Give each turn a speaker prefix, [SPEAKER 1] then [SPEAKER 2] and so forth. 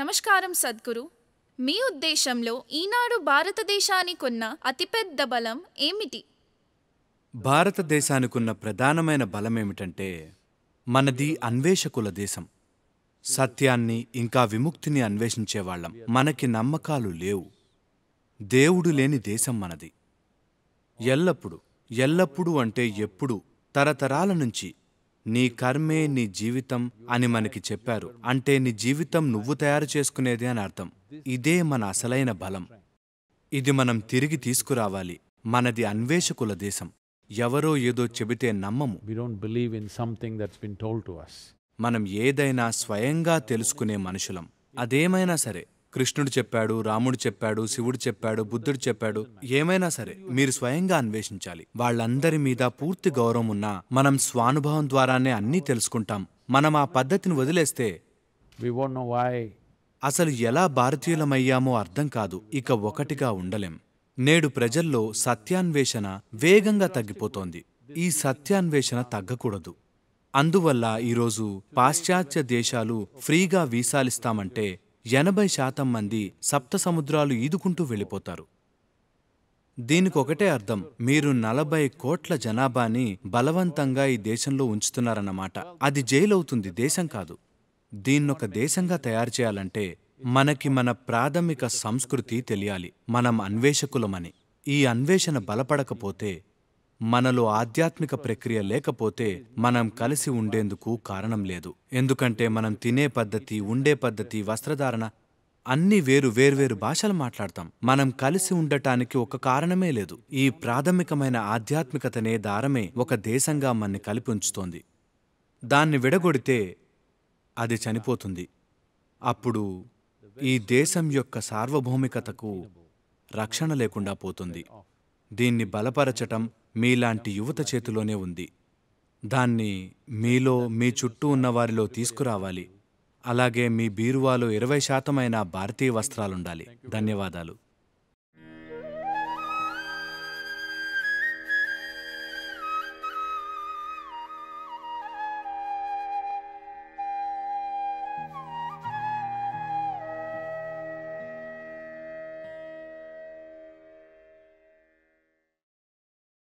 [SPEAKER 1] నమస్కారం సద్గురు మీ ఉద్దేశంలో ఈనాడు భారతదేశానికి ఉన్న అతిపెద్ద బలం ఏమిటి భారతదేశానికున్న ప్రధానమైన బలం ఏమిటంటే మనది అన్వేషకుల దేశం సత్యాన్ని ఇంకా విముక్తిని అన్వేషించేవాళ్ళం మనకి నమ్మకాలు లేవు దేవుడు లేని దేశం మనది ఎల్లప్పుడూ ఎల్లప్పుడూ అంటే ఎప్పుడు తరతరాల నుంచి నీ కర్మే నీ జీవితం అని మనకి చెప్పారు అంటే నీ జీవితం నువ్వు తయారు చేసుకునేది అని అర్థం ఇదే మన అసలైన బలం ఇది మనం తిరిగి తీసుకురావాలి మనది అన్వేషకుల దేశం ఎవరో ఏదో చెబితే నమ్మము మనం ఏదైనా స్వయంగా తెలుసుకునే మనుషులం అదేమైనా సరే కృష్ణుడు చెప్పాడు రాముడు చెప్పాడు శివుడు చెప్పాడు బుద్ధుడు చెప్పాడు ఏమైనా సరే మీరు స్వయంగా అన్వేషించాలి వాళ్ళందరి మీద పూర్తి గౌరవం ఉన్నా మనం స్వానుభవం ద్వారానే అన్నీ తెలుసుకుంటాం మనం ఆ పద్ధతిని వదిలేస్తే అసలు ఎలా భారతీయులమయ్యామో అర్థం కాదు ఇక ఒకటిగా ఉండలేం నేడు ప్రజల్లో సత్యాన్వేషణ వేగంగా తగ్గిపోతోంది ఈ సత్యాన్వేషణ తగ్గకూడదు అందువల్ల ఈరోజు పాశ్చాత్య దేశాలు ఫ్రీగా వీసాలిస్తామంటే ఎనభై శాతం మంది సప్త సముద్రాలు ఈదుకుంటూ వెళ్ళిపోతారు దీనికొకటే అర్థం మీరు నలభై కోట్ల జనాభాని బలవంతంగా ఈ దేశంలో ఉంచుతున్నారన్నమాట అది జైలవుతుంది దేశం కాదు దీన్నొక దేశంగా తయారు చేయాలంటే మనకి మన ప్రాథమిక సంస్కృతి తెలియాలి మనం అన్వేషకులమని ఈ అన్వేషణ బలపడకపోతే మనలో ఆధ్యాత్మిక ప్రక్రియ లేకపోతే మనం కలిసి ఉండేందుకు కారణం లేదు ఎందుకంటే మనం తినే పద్ధతి ఉండే పద్ధతి వస్త్రధారణ అన్ని వేరు వేర్వేరు భాషలు మాట్లాడతాం మనం కలిసి ఉండటానికి ఒక కారణమే లేదు ఈ ప్రాథమికమైన ఆధ్యాత్మికతనే దారమే ఒక దేశంగా మన్ని కలిపి ఉంచుతోంది దాన్ని విడగొడితే అది చనిపోతుంది అప్పుడు ఈ దేశం యొక్క సార్వభౌమికతకు రక్షణ లేకుండా పోతుంది దీన్ని బలపరచటం మీలాంటి యువత చేతిలోనే ఉంది దాన్ని మీలో మీ చుట్టూ ఉన్నవారిలో తీసుకురావాలి అలాగే మీ బీరువాలో ఇరవై శాతమైన భారతీయ వస్త్రాలుండాలి ధన్యవాదాలు